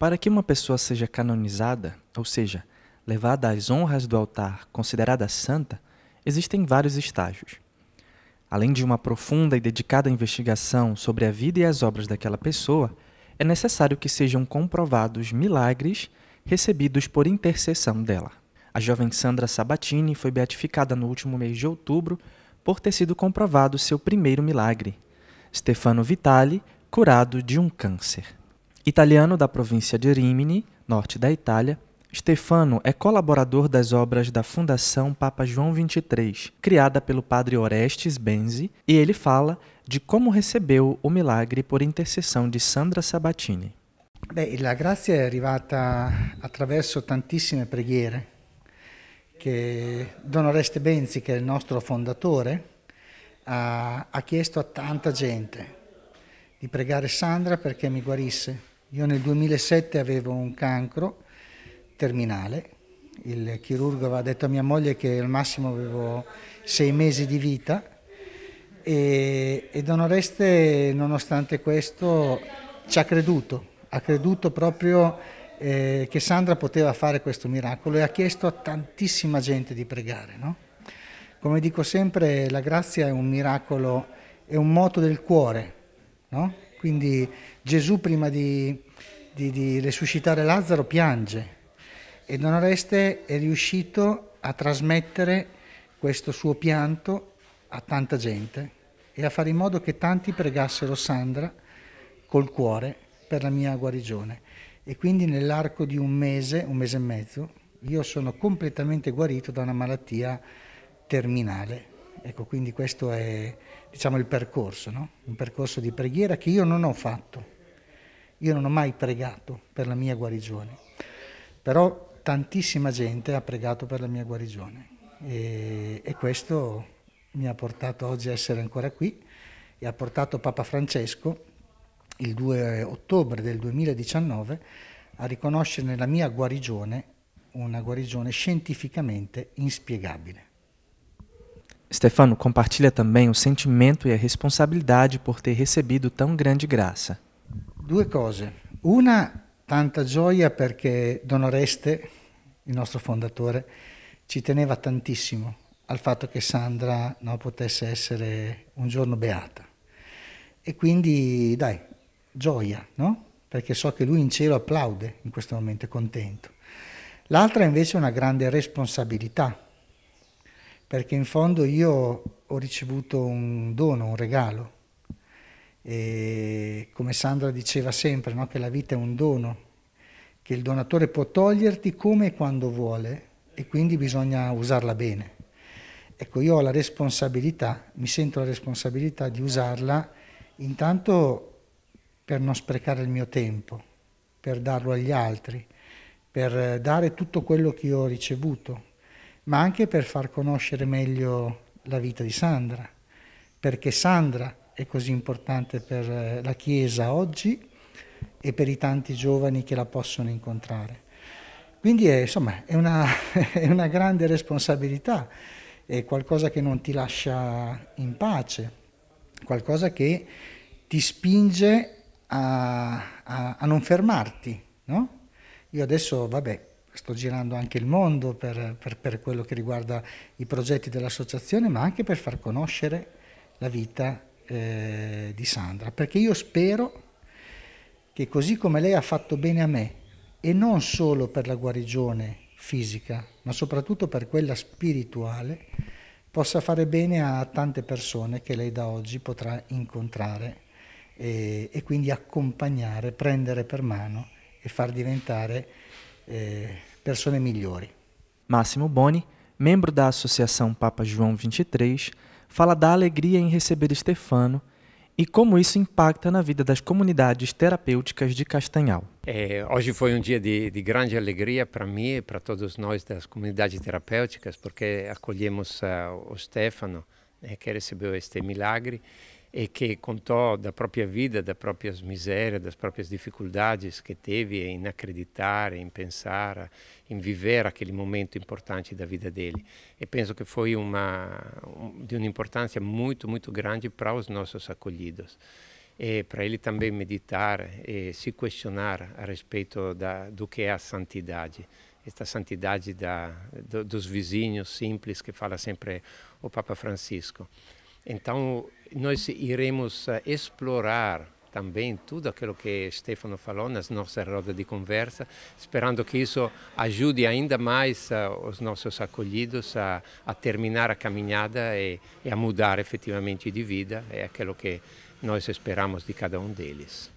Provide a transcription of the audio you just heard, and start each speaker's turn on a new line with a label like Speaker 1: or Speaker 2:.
Speaker 1: Para que uma pessoa seja canonizada, ou seja, levada às honras do altar, considerada santa, existem vários estágios. Além de uma profunda e dedicada investigação sobre a vida e as obras daquela pessoa, é necessário que sejam comprovados milagres recebidos por intercessão dela. A jovem Sandra Sabatini foi beatificada no último mês de outubro por ter sido comprovado seu primeiro milagre. Stefano Vitali, curado de um câncer. Italiano da província de Rimini, norte da Itália, Stefano é colaborador das obras da Fundação Papa João XXIII, criada pelo padre Orestes Benzi, e ele fala de como recebeu o milagre por intercessão de Sandra Sabatini.
Speaker 2: Beh, a graça é arrivata de tantissime preghiere que Don Oreste Benzi, que é o nosso fundador, ha, chiesto a tanta gente de pregare Sandra perché mi guarisse Io nel 2007 avevo un cancro terminale, il chirurgo aveva detto a mia moglie che al massimo avevo sei mesi di vita e, e Don Oreste nonostante questo ci ha creduto, ha creduto proprio eh, che Sandra poteva fare questo miracolo e ha chiesto a tantissima gente di pregare. No? Come dico sempre, la grazia è un miracolo, è un moto del cuore, no? Quindi Gesù prima di, di, di risuscitare Lazzaro piange e Don Oreste è riuscito a trasmettere questo suo pianto a tanta gente e a fare in modo che tanti pregassero Sandra col cuore per la mia guarigione. E quindi nell'arco di un mese, un mese e mezzo, io sono completamente guarito da una malattia terminale Ecco, quindi questo è diciamo, il percorso, no? un percorso di preghiera che io non ho fatto. Io non ho mai pregato per la mia guarigione, però tantissima gente ha pregato per la mia guarigione e, e questo mi ha portato oggi a essere ancora qui e ha portato Papa Francesco il 2 ottobre del 2019 a riconoscere nella mia guarigione una guarigione scientificamente inspiegabile.
Speaker 1: Stefano compartilha também o sentimento e a responsabilidade por ter recebido tão grande graça.
Speaker 2: Due cose. Una, tanta gioia perché Don Oreste, il nostro fondatore, ci teneva tantissimo al fatto che Sandra no, potesse essere un giorno beata. E quindi, dai, gioia, no? Perché so che lui in cielo applaude in questo momento, è contento. L'altra invece è una grande responsabilità perché in fondo io ho ricevuto un dono, un regalo. E come Sandra diceva sempre, no? che la vita è un dono, che il donatore può toglierti come e quando vuole e quindi bisogna usarla bene. Ecco, io ho la responsabilità, mi sento la responsabilità di usarla intanto per non sprecare il mio tempo, per darlo agli altri, per dare tutto quello che io ho ricevuto, ma anche per far conoscere meglio la vita di Sandra, perché Sandra è così importante per eh, la Chiesa oggi e per i tanti giovani che la possono incontrare. Quindi è, insomma, è, una, è una grande responsabilità, è qualcosa che non ti lascia in pace, qualcosa che ti spinge a, a, a non fermarti. No? Io adesso, vabbè, sto girando anche il mondo per, per, per quello che riguarda i progetti dell'associazione, ma anche per far conoscere la vita eh, di Sandra, perché io spero che così come lei ha fatto bene a me, e non solo per la guarigione fisica, ma soprattutto per quella spirituale, possa fare bene a tante persone che lei da oggi potrà incontrare e, eh, e quindi accompagnare, prendere per mano
Speaker 1: e far diventare É, persone migliori. Massimo Boni, membro da Associação Papa João 23, fala da alegria em receber Stefano e como isso impacta na vida das comunidades terapêuticas de Castanhal.
Speaker 3: É, hoje foi um dia de, de grande alegria para mim e para todos nós das comunidades terapêuticas, porque acolhemos uh, o Stefano, né, que recebeu este milagre, e que contou da própria vida, das próprias misérias, das próprias dificuldades que teve em acreditar, em pensar, em viver aquele momento importante da vida dele. E penso que foi uma de uma importância muito, muito grande para os nossos acolhidos. E para ele também meditar e se questionar a respeito da, do que é a santidade esta santidade da, do, dos vizinhos simples que fala sempre o Papa Francisco. Então, nós iremos eh, explorar também tudo aquilo que Stefano falou nas nossas rodas de conversa, esperando que isso ajude ainda mais eh, os nossos acolhidos a, a terminar a caminhada e, e a mudar efetivamente de vida. É aquilo que nós esperamos de cada um deles.